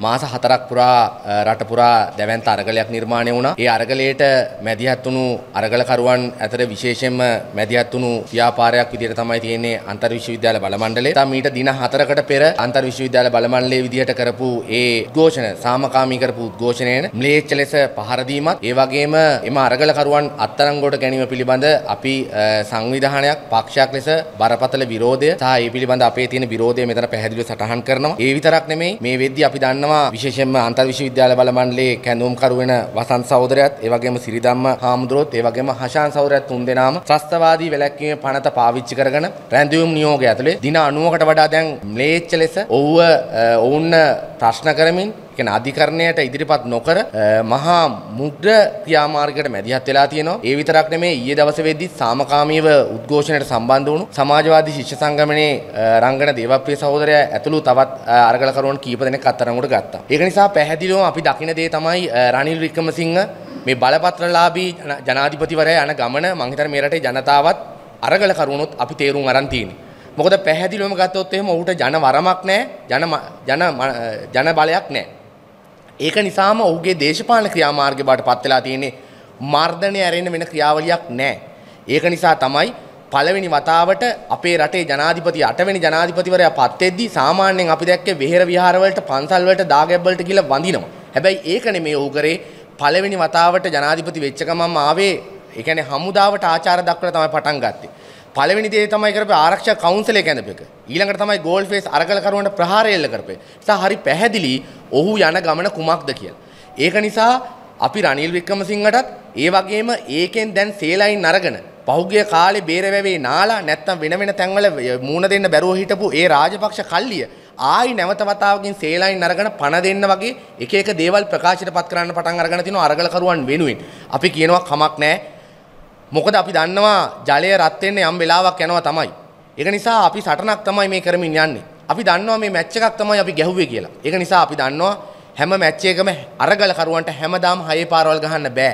මාස හතරක් පුරා රට පුරා දැවැන්ත අරගලයක් නිර්මාණය වුණා. ඒ අරගලයට මැදිහත් වුණු අරගලකරුවන් අතර විශේෂයෙන්ම මැදිහත් වුණු ව්‍යාපාරයක් විදිහට තමයි තියෙන්නේ අන්තර් විශ්වවිද්‍යාල බලමණ්ඩලය. තම ඊට දින හතරකට පෙර අන්තර් විශ්වවිද්‍යාල බලමණ්ඩලයේ විදිහට කරපු ඒ උද්ඝෝෂණ සාමකාමී කරපු උද්ඝෝෂණයෙන් ම්ලේච්ඡ ලෙස පහර දීමත් ඒ වගේම එම අරගලකරුවන් අත්අඩංගුවට ගැනීම පිළිබඳ අපි සංවිධානයක් පක්ෂයක් ලෙස බරපතල විරෝධය සහ ඒ පිළිබඳ අපේ තියෙන විරෝධය මෙතන පැහැදිලිව සටහන් කරනවා. ඒ විතරක් නෙමෙයි මේ වෙද්දී අපි දන්නවා තියෙනවා විශේෂයෙන්ම අන්තර් විශ්වවිද්‍යාල බල මණ්ඩලයේ කැඳවුම්කරු වෙන වසන්ත සහෝදරයත්, ඒ වගේම සිරිදම්ම හාමුදුරුවොත්, ඒ වගේම හෂාන් සහෝදරයත් තුන්දෙනාම ත්‍රස්තවාදී වැළැක්වීමේ පනත පාවිච්චි කරගෙන රැඳවුම් නියෝගය ඇතුලේ දින 90කට වඩා දැන් ම්ලේච්ඡ ලෙස ඔව්ව ඔවුන් ප්‍රශ්න කරමින් කියන අධිකරණයට ඉදිරිපත් නොකර මහා මුග්‍ර ක්‍රියාමාර්ගයකට මැදිහත් වෙලා තියෙනවා. ඒ විතරක් නෙමේ ඊයේ දවසේ වෙද්දී සාමකාමීව උද්ඝෝෂණයට සම්බන්ධ වුණු සමාජවාදී ශිෂ්‍ය සංගමනේ රංගන දේවප්‍රිය සහෝදරයා ඇතුළු තවත් අරගලකරුවන් කීප දෙනෙක් අත්අඩංගුවට ගත්තා. ඒක නිසා පැහැදිලිවම අපි දකින දේ තමයි රනිල් වික්‍රමසිංහ මේ බලපත්‍රලාභී ජනාධිපතිවරයා යන ගමන මං හිතන්නේ මේ රටේ ජනතාවත් අරගල කරුණොත් අපි තේරුම් අරන් තියෙන්නේ. මොකද පැහැදිලිවම ගත්තොත් එහෙම ඔහුට ජන වරමක් නැහැ, ජන ජන ජන බලයක් නැහැ. ඒක නිසාම ඔහුගේ දේශපාලන ක්‍රියාමාර්ගය බවට පත් වෙලා තියෙන්නේ මර්ධනය ඇරෙන්න වෙන ක්‍රියාවලියක් නැහැ. ඒක නිසා තමයි පළවෙනි වතාවට අපේ රටේ ජනාධිපති අටවෙනි ජනාධිපතිවරයා පත් වෙද්දී සාමාන්‍යයෙන් අපි දැක්කේ වෙහෙර විහාර වලට පන්සල් වලට දාගැබ් වලට කියලා වඳිනවා. හැබැයි ඒක නෙමේ ඔහු කරේ පළවෙනි වතාවට ජනාධිපති වෙච්ච ගමන්ම ආවේ ඒ කියන්නේ හමුදාවට ආචාර දක්වලා තමයි පටන් ගත්තේ. පළවෙනි දේ තමයි කරපේ ආරක්ෂා කවුන්සිලය කැඳප එක. ඊළඟට තමයි ගෝල් ෆේස් අරගලකරුවන්ට ප්‍රහාරය එල්ල කරපේ. නිසා හරි පැහැදිලි ඔහු යන ගමන කුමක්ද කියලා. ඒක නිසා අපි රනිල් වික්‍රමසිංහටත් ඒ වගේම ඒකෙන් දැන් සේලයින් අරගෙන පහුගිය කාලේ බේරවැවේ නාලා නැත්තම් වෙන වෙන තැන්වල මූණ දෙන්න බැරුව හිටපු ඒ රාජපක්ෂ කල්ලිය ආයි නැවත වතාවකින් සේලයින් අරගෙන පණ දෙන්න වගේ එක එක දේවල් ප්‍රකාශයට පත් කරන්න පටන් අරගෙන තිනවා අරගලකරුවන් වෙනුවෙන්. අපි කියනවා කමක් නැහැ මොකද අපි දන්නවා ජලය රත් වෙන්න යම් වෙලාවක් යනවා තමයි. ඒක නිසා අපි සටනක් තමයි මේ කරමින් යන්නේ. අපි දන්නවා මේ මැච් එකක් තමයි අපි ගැහුවේ කියලා. ඒක නිසා අපි දන්නවා හැම මැච් එකකම අරගල කරුවන්ට හැමදාම හයේ පාරවල් ගහන්න බෑ.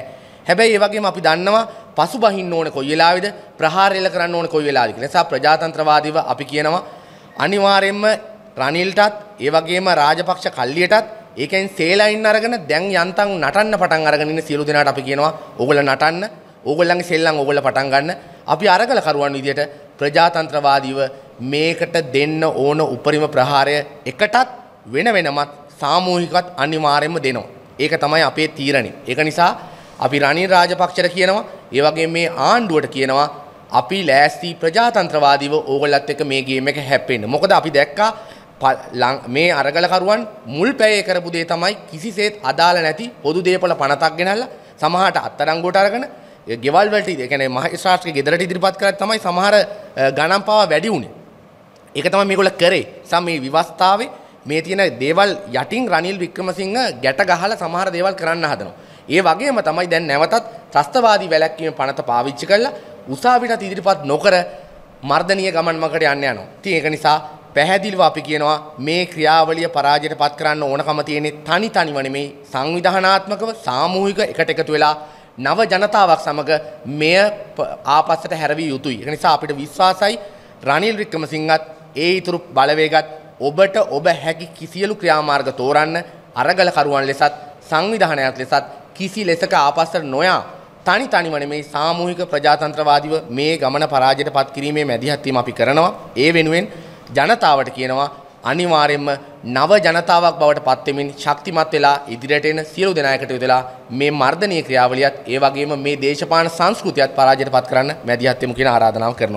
හැබැයි ඒ වගේම අපි දන්නවා පසු බහින්න ඕනේ කොයි වෙලාවේද ප්‍රහාර එල්ල කරන්න ඕනේ කොයි වෙලාවේද කියලා. නිසා ප්‍රජාතන්ත්‍රවාදීව අපි කියනවා අනිවාර්යයෙන්ම රනිල්ටත් ඒ වගේම රාජපක්ෂ කල්ලියටත් ඒකෙන් සේලයින් අරගෙන දැන් යන්තම් නටන්න පටන් අරගෙන ඉන්න සියලු දෙනාට අපි කියනවා ඕගොල්ලෝ නටන්න ඕගොල්ලන්ගේ සෙල්ලම් ඕගොල්ල පටන් ගන්න අපි අරගලකරුවන් විදියට ප්‍රජාතන්ත්‍රවාදීව මේකට දෙන්න ඕන උපරිම ප්‍රහාරය එකටත් වෙන වෙනමත් සාමූහිකවත් අනිවාර්යයෙන්ම දෙනවා. ඒක තමයි අපේ තීරණය. ඒක නිසා අපි රනිල් රාජපක්ෂට කියනවා ඒ වගේ මේ ආණ්ඩුවට කියනවා අපි ලෑස්ති ප්‍රජාතන්ත්‍රවාදීව ඕගොල්ලත් එක්ක මේ ගේම් එක හැප්පෙන්න. මොකද අපි දැක්කා මේ අරගලකරුවන් මුල් පැයේ කරපු දේ තමයි කිසිසේත් අදාළ නැති පොදු දේපල පනතක් ගෙනල්ලා සමහරට අත්අඩංගුවට අරගෙන ගෙවල්වලට එකන මහශාස්ත්‍ර ගෙදරට ඉදිරිපත් කර තමයි සමහර ගණන් පවා වැඩි වුණේ. ඒක තමයි මේගොල්ල කරේ. සම මේ විවස්ථාවේ මේ තියෙන දේවල් යටින් රනිල් වික්‍රමසිංහ ගැට ගහලා සමහර දේවල් කරන්න හදනවා. ඒ වගේම තමයි දැන් නැවතත් ත්‍රස්තවාදී වැලැක්වීම පනත පාවිච්චි කරලා උසාවියටත් ඉදිරිපත් නොකර මර්ධනීය ගමන් මගට යන්න යනවා. ඉතින් ඒක නිසා පැහැදිලිව අපි කියනවා මේ ක්‍රියාවලිය පරාජයට පත් කරන්න ඕනකම තියෙන්නේ තනි තනිව නෙමෙයි සංවිධානාත්මකව සාමූහික එකට එකතු වෙලා නව ජනතාවක් සමග මෙය ආපස්සට හැරවිය යුතුයි. ඒ නිසා අපිට විශ්වාසයි රනිල් වික්‍රමසිංහත් ඒ ඉතුරු බලවේගත් ඔබට ඔබ හැකි කිසියලු ක්‍රියාමාර්ග තෝරන්න අරගලකරුවන් ලෙසත් සංවිධානයක් ලෙසත් කිසි ලෙසක ආපස්සට නොයා තනි තනිව නෙමෙයි සාමූහික ප්‍රජාතන්ත්‍රවාදීව මේ ගමන පරාජයට පත් කිරීමේ මැදිහත් වීම අපි කරනවා. ඒ වෙනුවෙන් ජනතාවට කියනවා අනිවාර්යෙන්ම නව ජනතාවක් බවට පත්වෙමින් ශක්තිමත් වෙලා ඉදිරියට එන සියලු දෙනායකට යොදලා මේ මර්ධනීය ක්‍රියාවලියත් ඒ වගේම මේ දේශපාලන සංස්කෘතියත් පරාජයට පත් කරන්න මැදිහත් වෙමු කියන ආරාධනාව කරනවා